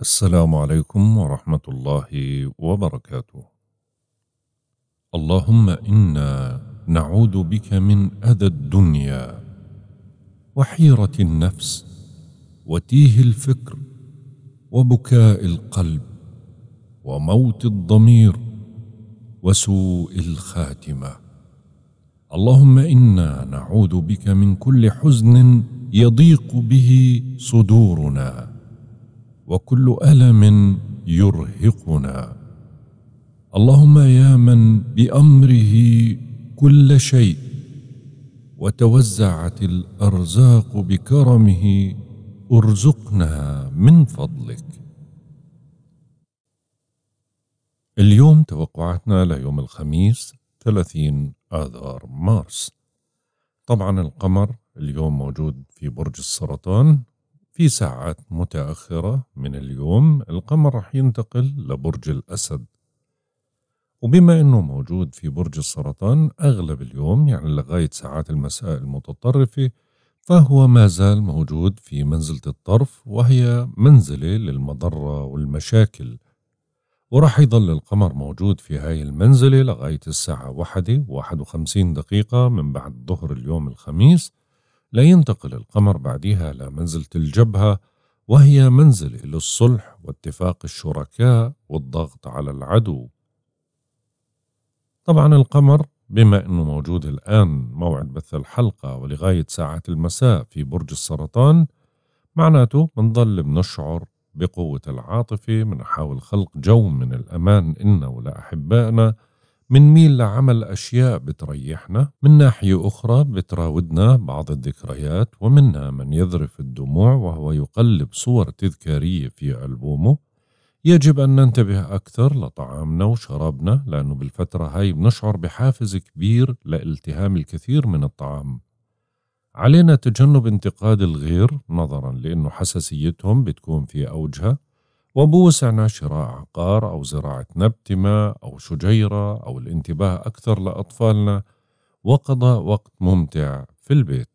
السلام عليكم ورحمة الله وبركاته. اللهم إنا نعوذ بك من أذى الدنيا وحيرة النفس وتيه الفكر وبكاء القلب وموت الضمير وسوء الخاتمة. اللهم إنا نعوذ بك من كل حزن يضيق به صدورنا وكل الم يرهقنا اللهم يا من بامره كل شيء وتوزعت الارزاق بكرمه ارزقنا من فضلك اليوم توقعاتنا ليوم الخميس 30 آذار مارس طبعا القمر اليوم موجود في برج السرطان في ساعات متأخرة من اليوم القمر رح ينتقل لبرج الأسد وبما أنه موجود في برج السرطان أغلب اليوم يعني لغاية ساعات المساء المتطرفة فهو ما زال موجود في منزلة الطرف وهي منزلة للمضرة والمشاكل وراح يضل القمر موجود في هاي المنزلة لغاية الساعة واحدة واحد وخمسين دقيقة من بعد ظهر اليوم الخميس لا ينتقل القمر بعدها إلى منزلة الجبهة وهي منزل للصلح واتفاق الشركاء والضغط على العدو طبعا القمر بما أنه موجود الآن موعد بث الحلقة ولغاية ساعة المساء في برج السرطان معناته بنضل بنشعر بقوة العاطفة بنحاول خلق جو من الأمان إنا ولأحبائنا منميل لعمل أشياء بتريحنا من ناحية أخرى بتراودنا بعض الذكريات ومنها من يذرف الدموع وهو يقلب صور تذكارية في ألبومه يجب أن ننتبه أكثر لطعامنا وشرابنا لأنه بالفترة هاي بنشعر بحافز كبير لالتهام الكثير من الطعام علينا تجنب انتقاد الغير نظرا لأنه حساسيتهم بتكون في أوجها وبوسعنا شراء عقار أو زراعة نبتمة أو شجيرة أو الانتباه أكثر لأطفالنا وقضاء وقت ممتع في البيت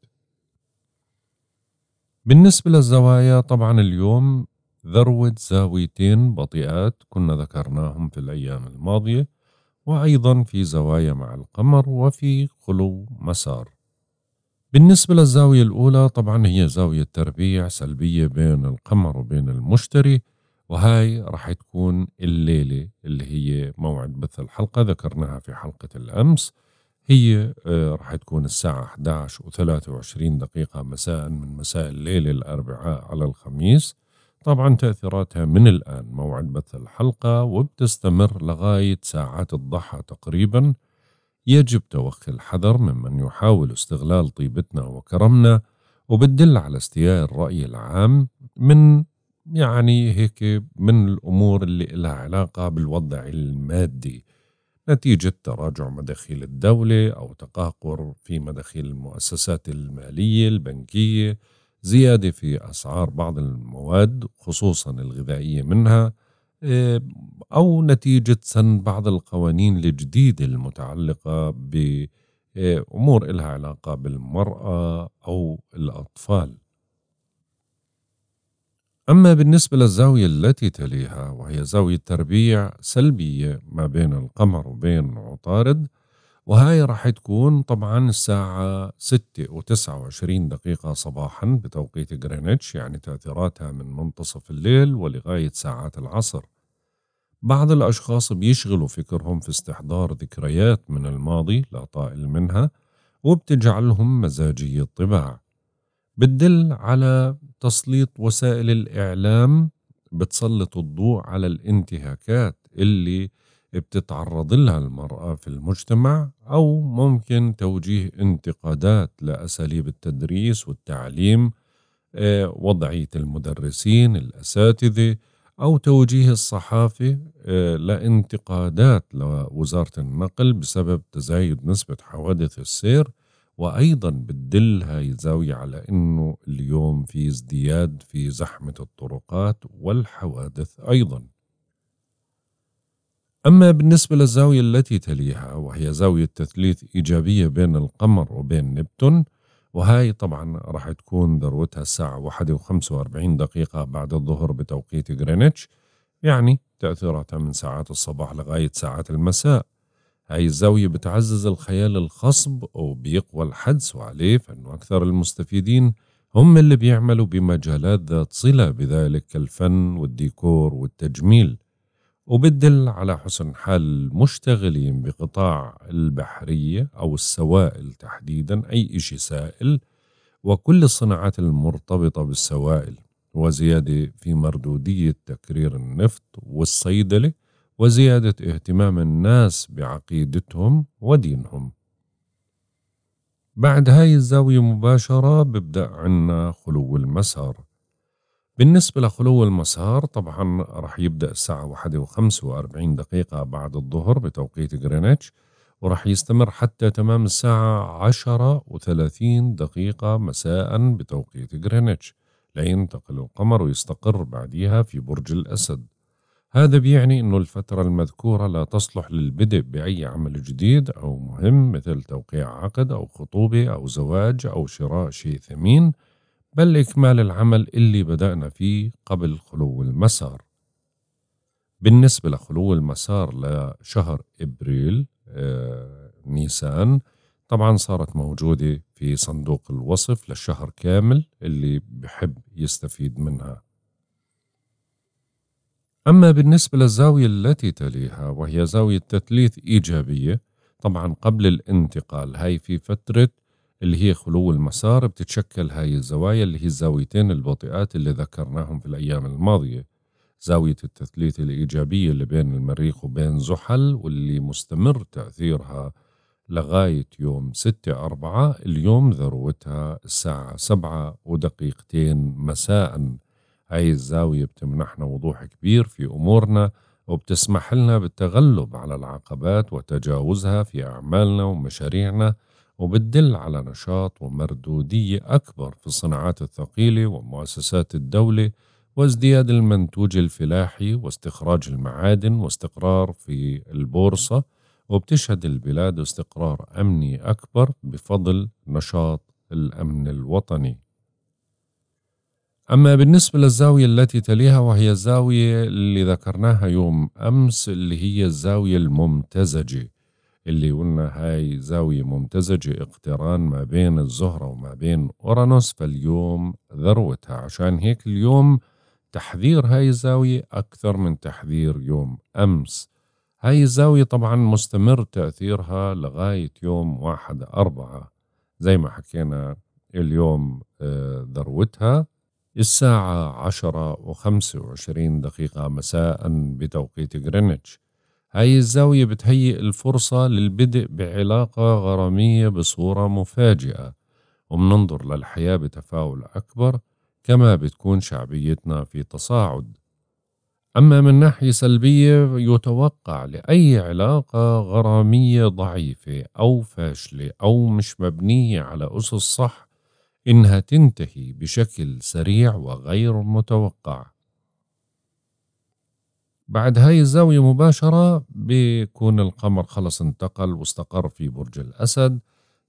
بالنسبة للزوايا طبعا اليوم ذروة زاويتين بطيئات كنا ذكرناهم في الأيام الماضية وأيضا في زوايا مع القمر وفي خلو مسار بالنسبة للزاوية الأولى طبعا هي زاوية تربيع سلبية بين القمر وبين المشتري وهاي راح تكون الليلة اللي هي موعد بث الحلقة ذكرناها في حلقة الأمس هي آه، راح تكون الساعة 11 و23 دقيقة مساء من مساء الليل الأربعاء على الخميس طبعا تأثيراتها من الآن موعد بث الحلقة وبتستمر لغاية ساعات الضحى تقريبا يجب توخي الحذر ممن يحاول استغلال طيبتنا وكرمنا وبتدل على استياء الرأي العام من يعني هيك من الأمور اللي لها علاقة بالوضع المادي نتيجة تراجع مداخيل الدولة أو تقاقر في مداخيل المؤسسات المالية البنكية زيادة في أسعار بعض المواد خصوصا الغذائية منها آه، أو نتيجة سن بعض القوانين الجديدة المتعلقة بأمور إلها علاقة بالمرأة أو الأطفال أما بالنسبة للزاوية التي تليها وهي زاوية تربيع سلبية ما بين القمر وبين عطارد وهاي راح تكون طبعا الساعة 6 و 29 دقيقة صباحا بتوقيت غرينتش يعني تأثيراتها من منتصف الليل ولغاية ساعات العصر بعض الأشخاص بيشغلوا فكرهم في استحضار ذكريات من الماضي لا طائل منها وبتجعلهم مزاجي الطباع بتدل على تسليط وسائل الإعلام بتسلط الضوء على الانتهاكات اللي بتتعرض لها المرأة في المجتمع أو ممكن توجيه انتقادات لأساليب التدريس والتعليم آه، وضعية المدرسين الأساتذة أو توجيه الصحافة آه، لانتقادات لوزارة النقل بسبب تزايد نسبة حوادث السير وايضا بتدل هاي الزاويه على انه اليوم في ازدياد في زحمه الطرقات والحوادث ايضا أما بالنسبة للزاوية التي تليها وهي زاوية تثليث إيجابية بين القمر وبين نبتون وهاي طبعا راح تكون ذروتها الساعة 1 و45 دقيقة بعد الظهر بتوقيت غرينتش يعني تأثيراتها من ساعات الصباح لغاية ساعات المساء هاي الزاوية بتعزز الخيال الخصب وبيقوى الحدس عليه فإنه أكثر المستفيدين هم اللي بيعملوا بمجالات ذات صلة بذلك كالفن والديكور والتجميل وبتدل على حسن حال المشتغلين بقطاع البحرية أو السوائل تحديدا أي إشي سائل وكل الصناعات المرتبطة بالسوائل وزيادة في مردودية تكرير النفط والصيدلة وزيادة اهتمام الناس بعقيدتهم ودينهم بعد هاي الزاوية مباشرة ببدأ عنا خلو المسار بالنسبة لخلو المسار طبعا رح يبدأ الساعة واحدة وخمسة وأربعين دقيقة بعد الظهر بتوقيت غرينتش ورح يستمر حتى تمام الساعة عشرة وثلاثين دقيقة مساء بتوقيت غرينتش لينتقل القمر ويستقر بعديها في برج الأسد هذا بيعني أنه الفترة المذكورة لا تصلح للبدء بأي عمل جديد أو مهم مثل توقيع عقد أو خطوبة أو زواج أو شراء شيء ثمين بل إكمال العمل اللي بدأنا فيه قبل خلو المسار بالنسبة لخلو المسار لشهر إبريل آه، نيسان طبعا صارت موجودة في صندوق الوصف للشهر كامل اللي بحب يستفيد منها أما بالنسبة للزاوية التي تليها وهي زاوية تثليث إيجابية طبعا قبل الانتقال هاي في فترة اللي هي خلو المسار بتتشكل هاي الزوايا اللي هي الزاويتين البطيئات اللي ذكرناهم في الأيام الماضية زاوية التثليث الإيجابية اللي بين المريخ وبين زحل واللي مستمر تأثيرها لغاية يوم ستة أربعة اليوم ذروتها الساعة سبعة ودقيقتين مساءً هاي الزاوية بتمنحنا وضوح كبير في أمورنا وبتسمح لنا بالتغلب على العقبات وتجاوزها في أعمالنا ومشاريعنا وبتدل على نشاط ومردودية أكبر في الصناعات الثقيلة ومؤسسات الدولة وازدياد المنتوج الفلاحي واستخراج المعادن واستقرار في البورصة وبتشهد البلاد استقرار أمني أكبر بفضل نشاط الأمن الوطني أما بالنسبة للزاوية التي تليها وهي الزاوية اللي ذكرناها يوم أمس اللي هي الزاوية الممتزجة اللي قلنا هاي زاوية ممتزجة اقتران ما بين الزهرة وما بين أورانوس فاليوم ذروتها عشان هيك اليوم تحذير هاي الزاوية أكثر من تحذير يوم أمس هاي الزاوية طبعا مستمر تأثيرها لغاية يوم واحد أربعة زي ما حكينا اليوم آه، ذروتها الساعة عشرة وخمسة وعشرين دقيقة مساء بتوقيت غرينتش هاي الزاوية بتهيئ الفرصة للبدء بعلاقة غرامية بصورة مفاجئة ومننظر للحياة بتفاؤل أكبر كما بتكون شعبيتنا في تصاعد أما من ناحية سلبية يتوقع لأي علاقة غرامية ضعيفة أو فاشلة أو مش مبنية على أسس صح إنها تنتهي بشكل سريع وغير متوقع بعد هاي الزاوية مباشرة بيكون القمر خلص انتقل واستقر في برج الأسد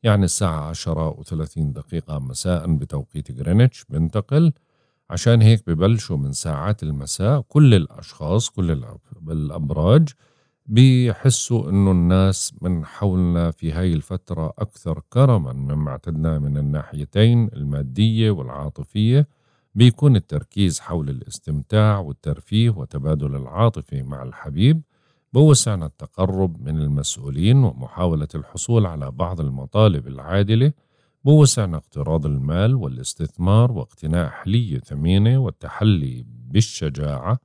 يعني الساعة عشرة وثلاثين دقيقة مساء بتوقيت غرينتش بنتقل عشان هيك ببلشوا من ساعات المساء كل الأشخاص كل الأبراج بيحسوا انه الناس من حولنا في هاي الفترة اكثر كرما مما اعتدنا من الناحيتين المادية والعاطفية بيكون التركيز حول الاستمتاع والترفيه وتبادل العاطفة مع الحبيب بوسعنا التقرب من المسؤولين ومحاولة الحصول على بعض المطالب العادلة بوسعنا اقتراض المال والاستثمار واقتناء حلية ثمينة والتحلي بالشجاعة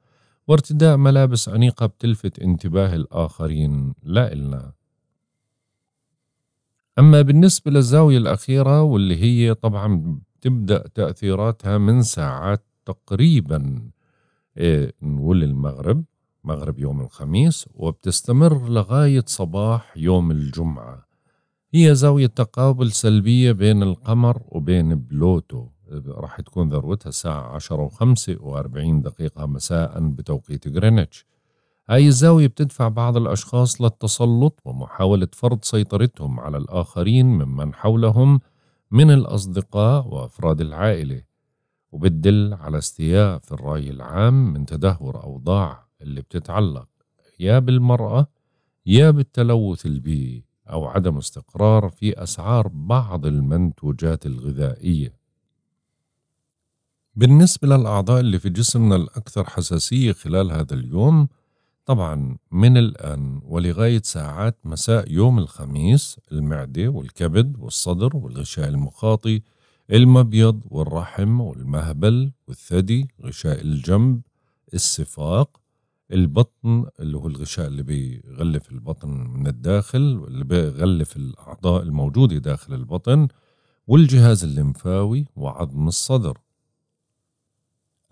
وارتداء ملابس أنيقة بتلفت انتباه الآخرين لا إلنا أما بالنسبة للزاوية الأخيرة واللي هي طبعا تبدأ تأثيراتها من ساعات تقريبا إيه، نقول المغرب مغرب يوم الخميس وبتستمر لغاية صباح يوم الجمعة هي زاوية تقابل سلبية بين القمر وبين بلوتو راح تكون ذروتها الساعة عشرة وخمسة وأربعين دقيقة مساء بتوقيت غرينتش هاي الزاوية بتدفع بعض الأشخاص للتسلط ومحاولة فرض سيطرتهم على الآخرين ممن حولهم من الأصدقاء وأفراد العائلة وبتدل على استياء في الرأي العام من تدهور أوضاع اللي بتتعلق يا بالمرأة يا بالتلوث البيئي أو عدم استقرار في أسعار بعض المنتوجات الغذائية بالنسبة للأعضاء اللي في جسمنا الأكثر حساسية خلال هذا اليوم طبعا من الآن ولغاية ساعات مساء يوم الخميس المعدة والكبد والصدر والغشاء المخاطي المبيض والرحم والمهبل والثدي غشاء الجنب السفاق البطن اللي هو الغشاء اللي بيغلف البطن من الداخل واللي بيغلف الأعضاء الموجودة داخل البطن والجهاز الليمفاوي وعظم الصدر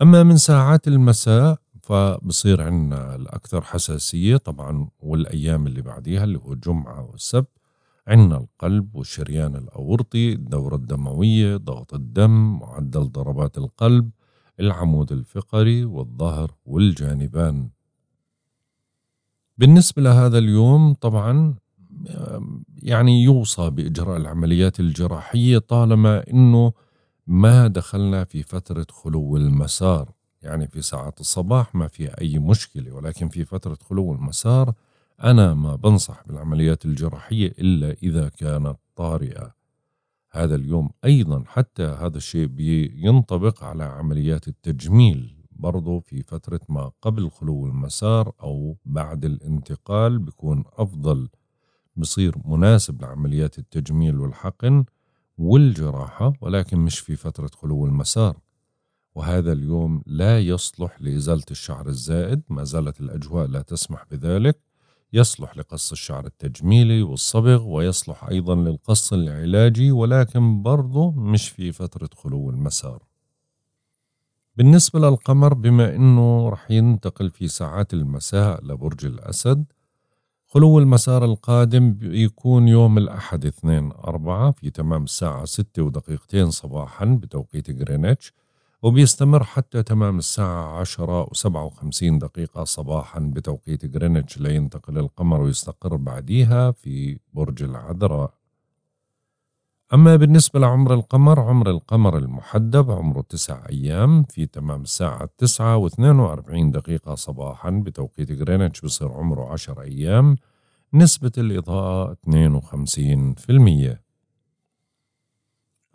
أما من ساعات المساء فبصير عندنا الأكثر حساسية طبعا والأيام اللي بعديها اللي هو الجمعة والسبت عندنا القلب والشريان الأورطي الدورة الدموية ضغط الدم معدل ضربات القلب العمود الفقري والظهر والجانبان بالنسبة لهذا اليوم طبعا يعني يوصى بإجراء العمليات الجراحية طالما أنه ما دخلنا في فترة خلو المسار يعني في ساعات الصباح ما في أي مشكلة ولكن في فترة خلو المسار أنا ما بنصح بالعمليات الجراحية إلا إذا كانت طارئة هذا اليوم أيضا حتى هذا الشيء بينطبق على عمليات التجميل برضو في فترة ما قبل خلو المسار أو بعد الانتقال بيكون أفضل بصير مناسب لعمليات التجميل والحقن والجراحة ولكن مش في فترة خلو المسار وهذا اليوم لا يصلح لإزالة الشعر الزائد ما زالت الأجواء لا تسمح بذلك يصلح لقص الشعر التجميلي والصبغ ويصلح أيضا للقص العلاجي ولكن برضه مش في فترة خلو المسار بالنسبة للقمر بما أنه رح ينتقل في ساعات المساء لبرج الأسد خلو المسار القادم بيكون يوم الأحد 2 أربعة في تمام الساعة ستة ودقيقتين صباحا بتوقيت غرينتش وبيستمر حتى تمام الساعة عشرة وسبعة وخمسين دقيقة صباحا بتوقيت غرينتش لينتقل القمر ويستقر بعديها في برج العذراء أما بالنسبة لعمر القمر عمر القمر المحدب عمره تسع أيام في تمام الساعة تسعة واثنين وأربعين دقيقة صباحا بتوقيت غرينتش بصير عمره عشر أيام نسبة الإضاءة 52%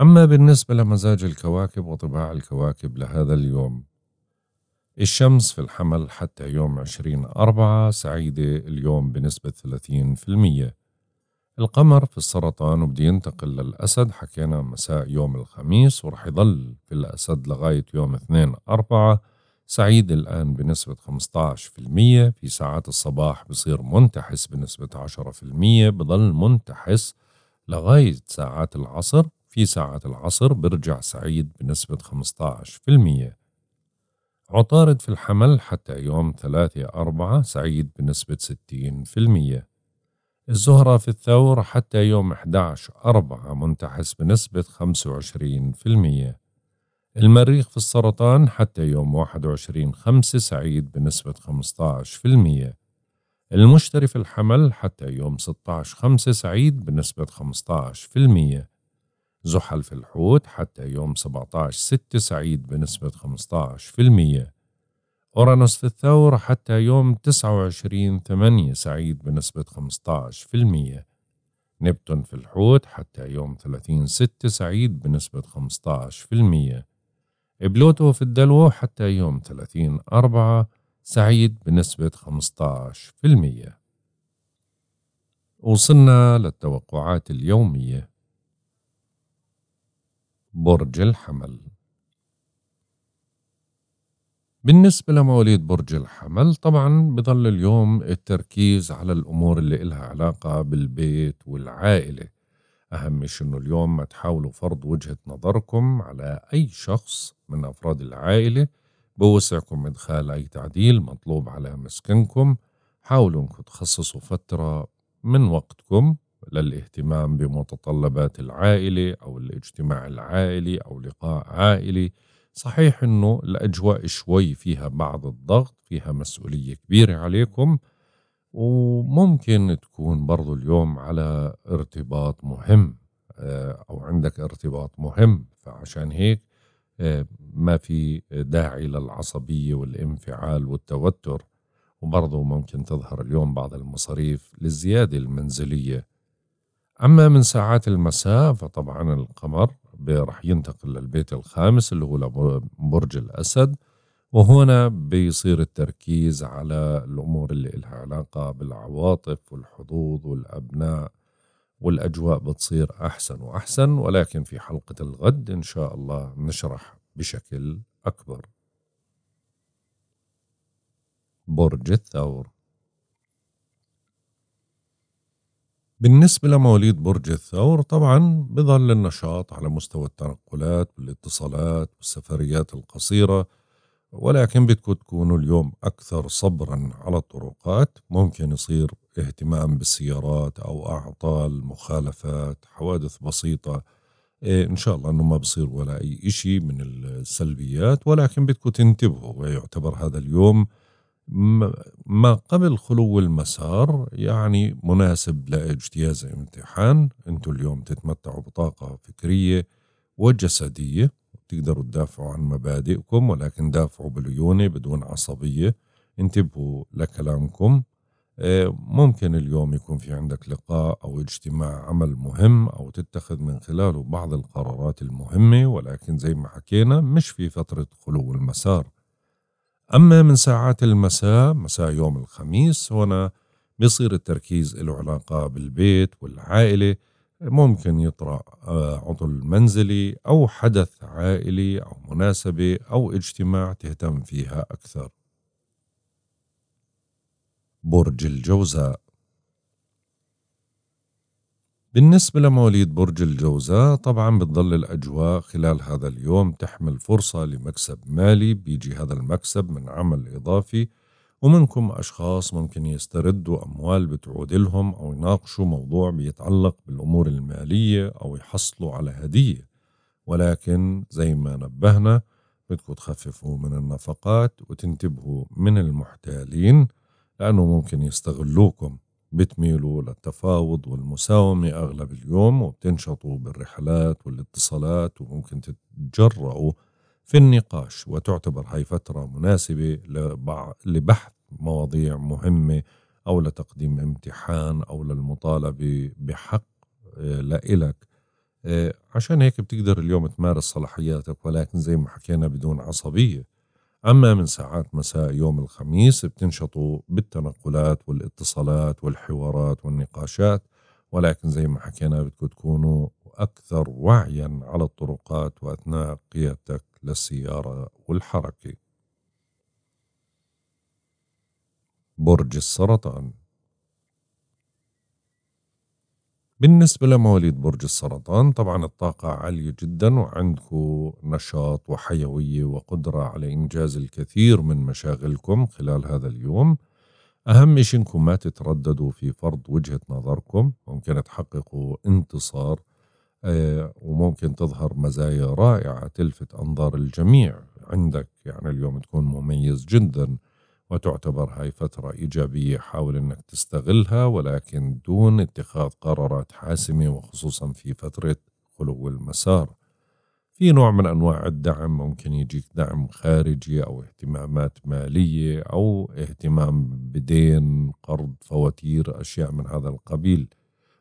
أما بالنسبة لمزاج الكواكب وطباع الكواكب لهذا اليوم الشمس في الحمل حتى يوم عشرين أربعة سعيدة اليوم بنسبة 30% القمر في السرطان وبده ينتقل للأسد حكينا مساء يوم الخميس ورح يضل في الأسد لغاية يوم اثنين أربعة سعيد الآن بنسبة 15% في ساعات الصباح بصير منتحس بنسبة 10% بضل منتحس لغاية ساعات العصر في ساعات العصر برجع سعيد بنسبة 15% عطارد في الحمل حتى يوم 3 4 سعيد بنسبة 60% الزهرة في الثور حتى يوم 11 4 منتحس بنسبة 25% المريخ في السرطان حتى يوم 21 5 سعيد بنسبة 15% المشتري في الحمل حتى يوم 16 5 سعيد بنسبة 15% زحل في الحوت حتى يوم 17 6 سعيد بنسبة 15% أورانوس في الثور حتى يوم 29 8 سعيد بنسبة 15% نبتون في الحوت حتى يوم 30 6 سعيد بنسبة 15% بلوتو في الدلو حتى يوم 30 4 سعيد بنسبة 15% وصلنا للتوقعات اليومية برج الحمل بالنسبة لمواليد برج الحمل طبعا بضل اليوم التركيز على الأمور اللي إلها علاقة بالبيت والعائلة أهم شيء إنه اليوم ما تحاولوا فرض وجهة نظركم على أي شخص من أفراد العائلة بوسعكم إدخال أي تعديل مطلوب على مسكنكم حاولوا إنكم تخصصوا فترة من وقتكم للاهتمام بمتطلبات العائلة أو الاجتماع العائلي أو لقاء عائلي صحيح انه الاجواء شوي فيها بعض الضغط فيها مسؤوليه كبيره عليكم وممكن تكون برضو اليوم على ارتباط مهم آه، او عندك ارتباط مهم فعشان هيك آه، ما في داعي للعصبيه والانفعال والتوتر وبرضه ممكن تظهر اليوم بعض المصاريف للزياده المنزليه اما من ساعات المساء فطبعا القمر راح ينتقل للبيت الخامس اللي هو برج الأسد وهنا بيصير التركيز على الأمور اللي لها علاقة بالعواطف والحظوظ والأبناء والأجواء بتصير أحسن وأحسن ولكن في حلقة الغد إن شاء الله نشرح بشكل أكبر برج الثور بالنسبة لمواليد برج الثور طبعا بظل النشاط على مستوى التنقلات والاتصالات والسفريات القصيرة ولكن بدكم تكونوا اليوم أكثر صبرا على الطرقات ممكن يصير اهتمام بالسيارات أو أعطال مخالفات حوادث بسيطة إيه إن شاء الله أنه ما بصير ولا أي إشي من السلبيات ولكن بدكم تنتبهوا ويعتبر هذا اليوم ما قبل خلو المسار يعني مناسب لاجتياز امتحان انتم اليوم تتمتعوا بطاقة فكرية وجسدية تقدروا تدافعوا عن مبادئكم ولكن دافعوا بليونه بدون عصبية انتبهوا لكلامكم آه، ممكن اليوم يكون في عندك لقاء أو اجتماع عمل مهم أو تتخذ من خلاله بعض القرارات المهمة ولكن زي ما حكينا مش في فترة خلو المسار أما من ساعات المساء مساء يوم الخميس هنا بيصير التركيز له علاقة بالبيت والعائلة ممكن يطرأ آه، عطل منزلي أو حدث عائلي أو مناسبة أو اجتماع تهتم فيها أكثر برج الجوزاء بالنسبة لمواليد برج الجوزاء طبعا بتظل الأجواء خلال هذا اليوم تحمل فرصة لمكسب مالي بيجي هذا المكسب من عمل إضافي ومنكم أشخاص ممكن يستردوا أموال بتعود لهم أو يناقشوا موضوع بيتعلق بالأمور المالية أو يحصلوا على هدية ولكن زي ما نبهنا بدكم تخففوا من النفقات وتنتبهوا من المحتالين لأنه ممكن يستغلوكم بتميلوا للتفاوض والمساومة أغلب اليوم وبتنشطوا بالرحلات والاتصالات وممكن تتجرأوا في النقاش وتعتبر هاي فترة مناسبة لبحث مواضيع مهمة أو لتقديم امتحان أو للمطالبة بحق آه، لإلك آه، عشان هيك بتقدر اليوم تمارس صلاحياتك ولكن زي ما حكينا بدون عصبية أما من ساعات مساء يوم الخميس بتنشطوا بالتنقلات والاتصالات والحوارات والنقاشات ولكن زي ما حكينا بدكم تكونوا أكثر وعيا على الطرقات وأثناء قيادتك للسيارة والحركة برج السرطان بالنسبة لمواليد برج السرطان طبعا الطاقة عالية جدا وعندكم نشاط وحيوية وقدرة على إنجاز الكثير من مشاغلكم خلال هذا اليوم أهم شيء إنكم ما تترددوا في فرض وجهة نظركم ممكن تحققوا انتصار آه، وممكن تظهر مزايا رائعة تلفت أنظار الجميع عندك يعني اليوم تكون مميز جداً وتعتبر هاي فترة إيجابية حاول أنك تستغلها ولكن دون اتخاذ قرارات حاسمة وخصوصا في فترة خلو المسار في نوع من أنواع الدعم ممكن يجيك دعم خارجي أو اهتمامات مالية أو اهتمام بدين قرض فواتير أشياء من هذا القبيل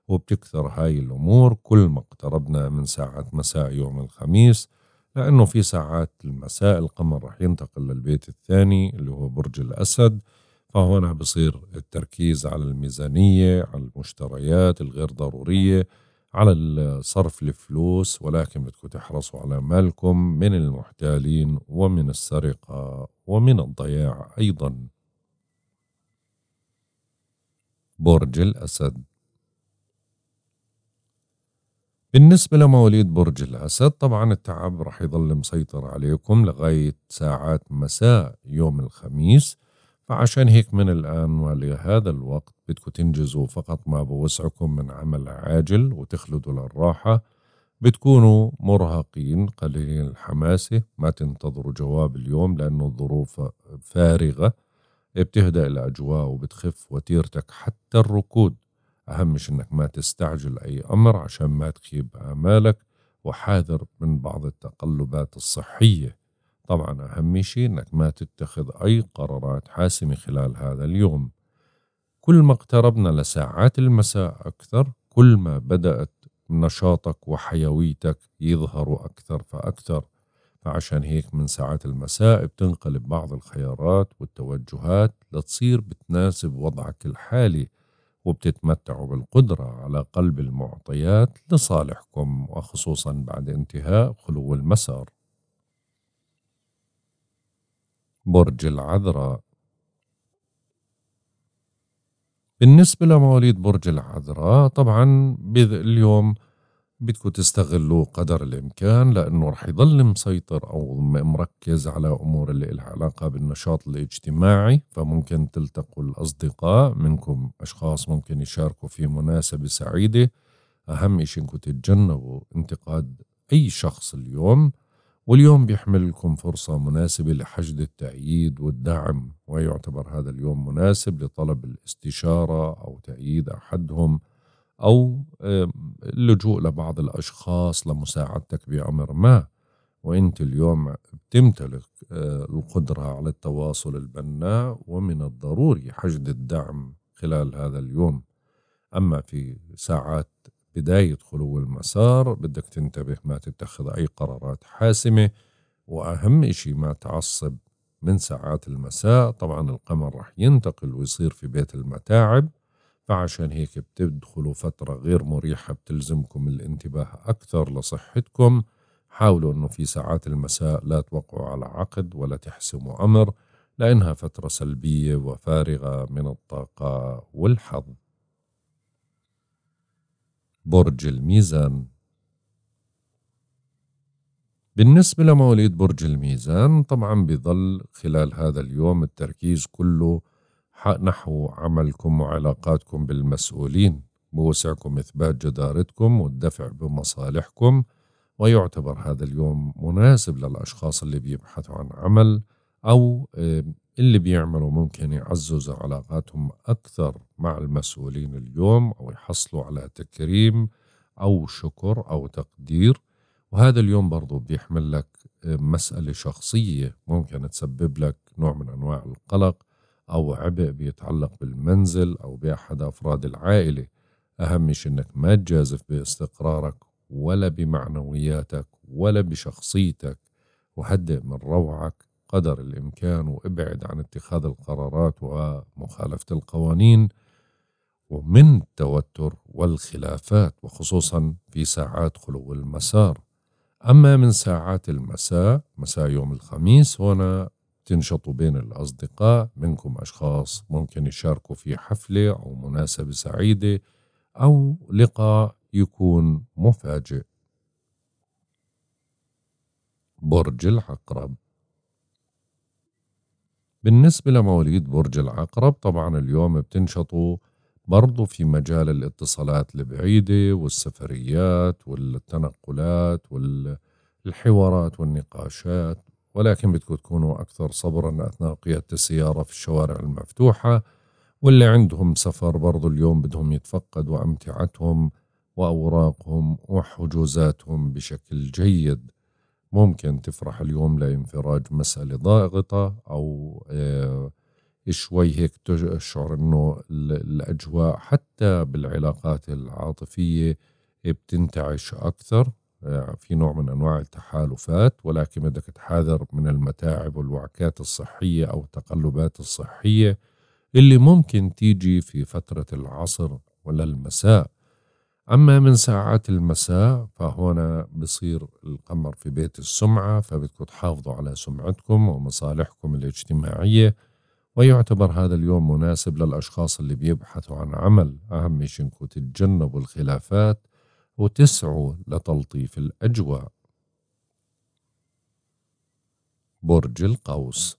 وبتكثر هاي الأمور كل ما اقتربنا من ساعة مساء يوم الخميس لأنه في ساعات المساء القمر رح ينتقل للبيت الثاني اللي هو برج الأسد فهنا بصير التركيز على الميزانية على المشتريات الغير ضرورية على صرف الفلوس ولكن بدكم تحرصوا على مالكم من المحتالين ومن السرقة ومن الضياع أيضا برج الأسد بالنسبة لمواليد برج الأسد طبعا التعب راح يظل مسيطر عليكم لغاية ساعات مساء يوم الخميس فعشان هيك من الآن ولهذا الوقت بدكم تنجزوا فقط ما بوسعكم من عمل عاجل وتخلدوا للراحة بتكونوا مرهقين قليلين الحماسة ما تنتظروا جواب اليوم لأنه الظروف فارغة بتهدأ الأجواء وبتخف وتيرتك حتى الركود أهم شيء أنك ما تستعجل أي أمر عشان ما تخيب آمالك وحاذر من بعض التقلبات الصحية طبعا أهم شيء أنك ما تتخذ أي قرارات حاسمة خلال هذا اليوم كل ما اقتربنا لساعات المساء أكثر كل ما بدأت نشاطك وحيويتك يظهروا أكثر فأكثر فعشان هيك من ساعات المساء بتنقلب بعض الخيارات والتوجهات لتصير بتناسب وضعك الحالي وبتتمتعوا بالقدرة على قلب المعطيات لصالحكم وخصوصا بعد انتهاء خلو المسار برج العذراء بالنسبة لمواليد برج العذراء طبعا اليوم بدكم تستغلوا قدر الامكان لانه رح يضل مسيطر او مركز على امور اللي لها علاقه بالنشاط الاجتماعي فممكن تلتقوا الاصدقاء منكم اشخاص ممكن يشاركوا في مناسبه سعيده اهم شيء انكم تتجنبوا انتقاد اي شخص اليوم واليوم بيحمل لكم فرصة مناسبة لحشد التأييد والدعم ويعتبر هذا اليوم مناسب لطلب الاستشارة أو تأييد أحدهم أو اللجوء لبعض الأشخاص لمساعدتك بأمر ما وأنت اليوم بتمتلك آه، القدرة على التواصل البناء ومن الضروري حشد الدعم خلال هذا اليوم أما في ساعات بداية خلو المسار بدك تنتبه ما تتخذ أي قرارات حاسمة وأهم إشي ما تعصب من ساعات المساء طبعا القمر رح ينتقل ويصير في بيت المتاعب فعشان هيك بتدخلوا فترة غير مريحة بتلزمكم الانتباه أكثر لصحتكم حاولوا أنه في ساعات المساء لا توقعوا على عقد ولا تحسموا أمر لأنها فترة سلبية وفارغة من الطاقة والحظ برج الميزان بالنسبة لمواليد برج الميزان طبعا بظل خلال هذا اليوم التركيز كله نحو عملكم وعلاقاتكم بالمسؤولين بوسعكم إثبات جدارتكم والدفع بمصالحكم ويعتبر هذا اليوم مناسب للأشخاص اللي بيبحثوا عن عمل أو اللي بيعملوا ممكن يعززوا علاقاتهم أكثر مع المسؤولين اليوم أو يحصلوا على تكريم أو شكر أو تقدير وهذا اليوم برضو بيحمل لك مسألة شخصية ممكن تسبب لك نوع من أنواع القلق أو عبء بيتعلق بالمنزل أو بأحد أفراد العائلة أهم شيء إنك ما تجازف باستقرارك ولا بمعنوياتك ولا بشخصيتك وهدئ من روعك قدر الإمكان وابعد عن اتخاذ القرارات ومخالفة القوانين ومن التوتر والخلافات وخصوصا في ساعات خلو المسار أما من ساعات المساء مساء يوم الخميس هنا تنشطوا بين الأصدقاء منكم أشخاص ممكن يشاركوا في حفلة أو مناسبة سعيدة أو لقاء يكون مفاجئ برج العقرب بالنسبة لمواليد برج العقرب طبعا اليوم بتنشطوا برضو في مجال الاتصالات البعيدة والسفريات والتنقلات والحوارات والنقاشات ولكن بدكم تكونوا أكثر صبرا أثناء قيادة السيارة في الشوارع المفتوحة واللي عندهم سفر برضو اليوم بدهم يتفقدوا أمتعتهم وأوراقهم وحجوزاتهم بشكل جيد ممكن تفرح اليوم لانفراج مسألة ضاغطة أو آه، شوي هيك تشعر أنه الأجواء حتى بالعلاقات العاطفية بتنتعش أكثر آه، في نوع من أنواع التحالفات ولكن بدك تحاذر من المتاعب والوعكات الصحية أو التقلبات الصحية اللي ممكن تيجي في فترة العصر ولا المساء أما من ساعات المساء فهنا بصير القمر في بيت السمعة فبدكم تحافظوا على سمعتكم ومصالحكم الاجتماعية ويعتبر هذا اليوم مناسب للأشخاص اللي بيبحثوا عن عمل أهم شيء إنكم تتجنبوا الخلافات وتسعوا لتلطيف الأجواء برج القوس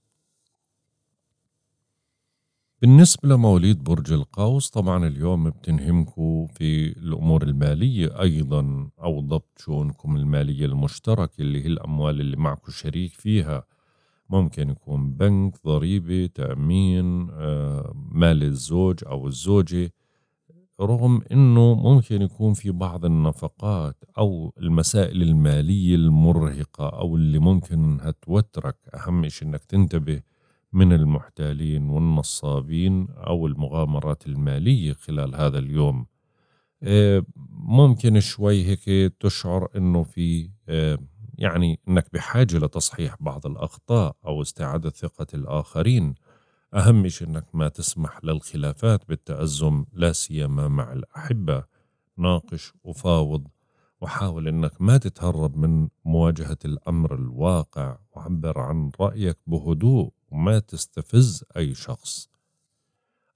بالنسبة لمواليد برج القوس طبعا اليوم بتنهمكم في الأمور المالية أيضا أو ضبط شؤونكم المالية المشتركة اللي هي الأموال اللي معكم شريك فيها ممكن يكون بنك ضريبة تأمين آه، مال الزوج أو الزوجة رغم أنه ممكن يكون في بعض النفقات أو المسائل المالية المرهقة أو اللي ممكن هتوترك أهم شيء أنك تنتبه من المحتالين والنصابين أو المغامرات المالية خلال هذا اليوم آه، ممكن شوي هيك تشعر أنه في آه، يعني أنك بحاجة لتصحيح بعض الأخطاء أو استعادة ثقة الآخرين أهم شيء أنك ما تسمح للخلافات بالتأزم لا سيما مع الأحبة ناقش وفاوض وحاول أنك ما تتهرب من مواجهة الأمر الواقع وعبر عن رأيك بهدوء وما تستفز أي شخص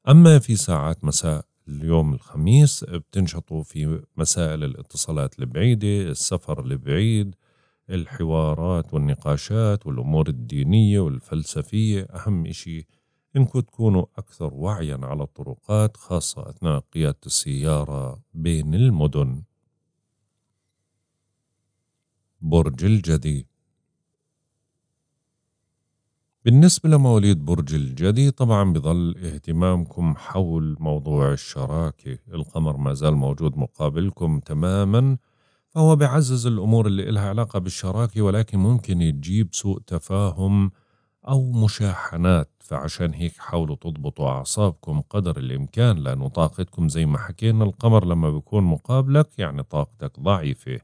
أما في ساعات مساء اليوم الخميس بتنشطوا في مسائل الاتصالات البعيدة السفر البعيد الحوارات والنقاشات والأمور الدينية والفلسفية أهم شيء إنكم تكونوا أكثر وعيا على الطرقات خاصة أثناء قيادة السيارة بين المدن برج الجدي بالنسبة لمواليد برج الجدي طبعا بظل اهتمامكم حول موضوع الشراكة القمر ما زال موجود مقابلكم تماما فهو بيعزز الأمور اللي إلها علاقة بالشراكة ولكن ممكن يجيب سوء تفاهم أو مشاحنات فعشان هيك حاولوا تضبطوا أعصابكم قدر الإمكان لأنه طاقتكم زي ما حكينا القمر لما بيكون مقابلك يعني طاقتك ضعيفة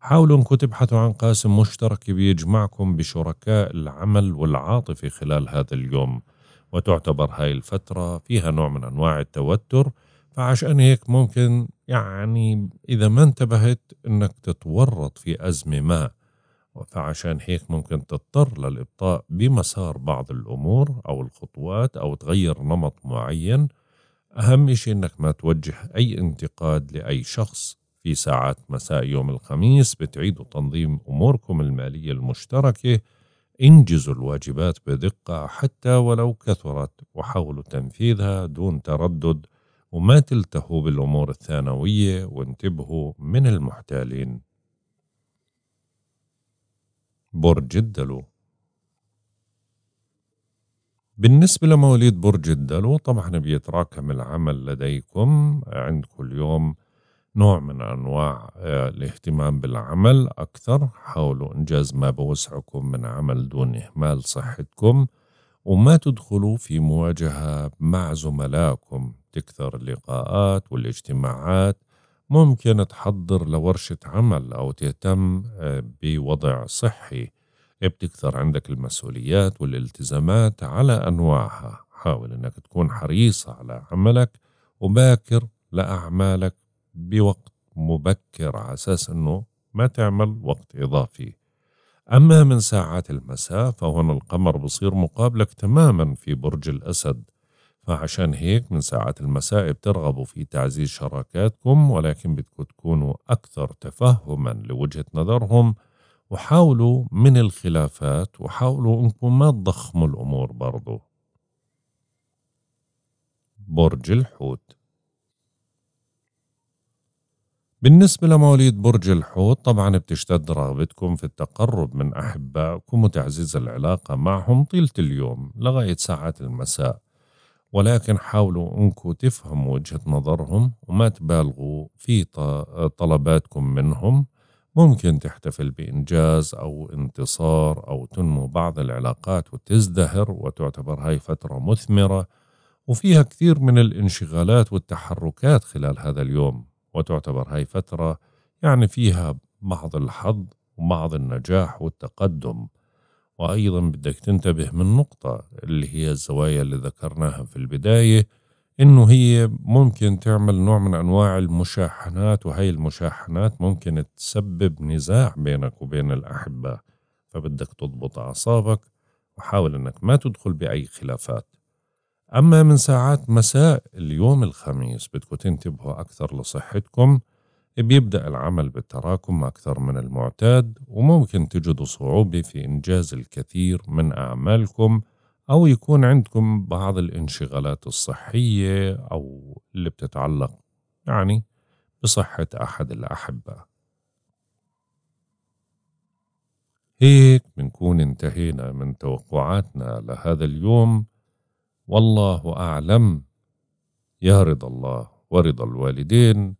حاولوا انكم تبحثوا عن قاسم مشترك بيجمعكم بشركاء العمل والعاطفة خلال هذا اليوم وتعتبر هاي الفترة فيها نوع من أنواع التوتر فعشان هيك ممكن يعني إذا ما انتبهت أنك تتورط في أزمة ما فعشان هيك ممكن تضطر للإبطاء بمسار بعض الأمور أو الخطوات أو تغير نمط معين أهم إشي إنك ما توجه أي انتقاد لأي شخص في ساعات مساء يوم الخميس بتعيدوا تنظيم أموركم المالية المشتركة انجزوا الواجبات بدقة حتى ولو كثرت وحاولوا تنفيذها دون تردد وما تلتهوا بالأمور الثانوية وانتبهوا من المحتالين برج الدلو بالنسبة لمواليد برج الدلو طبعا بيتراكم العمل لديكم عند كل يوم نوع من أنواع آه، الاهتمام بالعمل أكثر حاولوا إنجاز ما بوسعكم من عمل دون إهمال صحتكم وما تدخلوا في مواجهة مع زملائكم تكثر اللقاءات والاجتماعات ممكن تحضر لورشة عمل أو تهتم آه، بوضع صحي بتكثر عندك المسؤوليات والالتزامات على أنواعها حاول أنك تكون حريص على عملك وباكر لأعمالك بوقت مبكر على أساس أنه ما تعمل وقت إضافي أما من ساعات المساء فهنا القمر بصير مقابلك تماما في برج الأسد فعشان هيك من ساعات المساء بترغبوا في تعزيز شراكاتكم ولكن بدكم تكونوا أكثر تفهما لوجهة نظرهم وحاولوا من الخلافات وحاولوا انكم ما تضخموا الامور برضو برج الحوت بالنسبة لمواليد برج الحوت طبعا بتشتد رغبتكم في التقرب من أحبائكم وتعزيز العلاقة معهم طيلة اليوم لغاية ساعات المساء ولكن حاولوا انكم تفهموا وجهة نظرهم وما تبالغوا في طلباتكم منهم ممكن تحتفل بإنجاز أو انتصار أو تنمو بعض العلاقات وتزدهر وتعتبر هاي فترة مثمرة وفيها كثير من الانشغالات والتحركات خلال هذا اليوم وتعتبر هاي فترة يعني فيها بعض الحظ وبعض النجاح والتقدم وأيضا بدك تنتبه من نقطة اللي هي الزوايا اللي ذكرناها في البداية إنه هي ممكن تعمل نوع من أنواع المشاحنات وهي المشاحنات ممكن تسبب نزاع بينك وبين الأحبة فبدك تضبط أعصابك وحاول إنك ما تدخل بأي خلافات أما من ساعات مساء اليوم الخميس بدكم تنتبهوا أكثر لصحتكم بيبدأ العمل بالتراكم أكثر من المعتاد وممكن تجدوا صعوبة في إنجاز الكثير من أعمالكم أو يكون عندكم بعض الانشغالات الصحية أو اللي بتتعلق يعني بصحة أحد الأحبة هيك بنكون انتهينا من توقعاتنا لهذا اليوم والله أعلم يا رضا الله ورضا الوالدين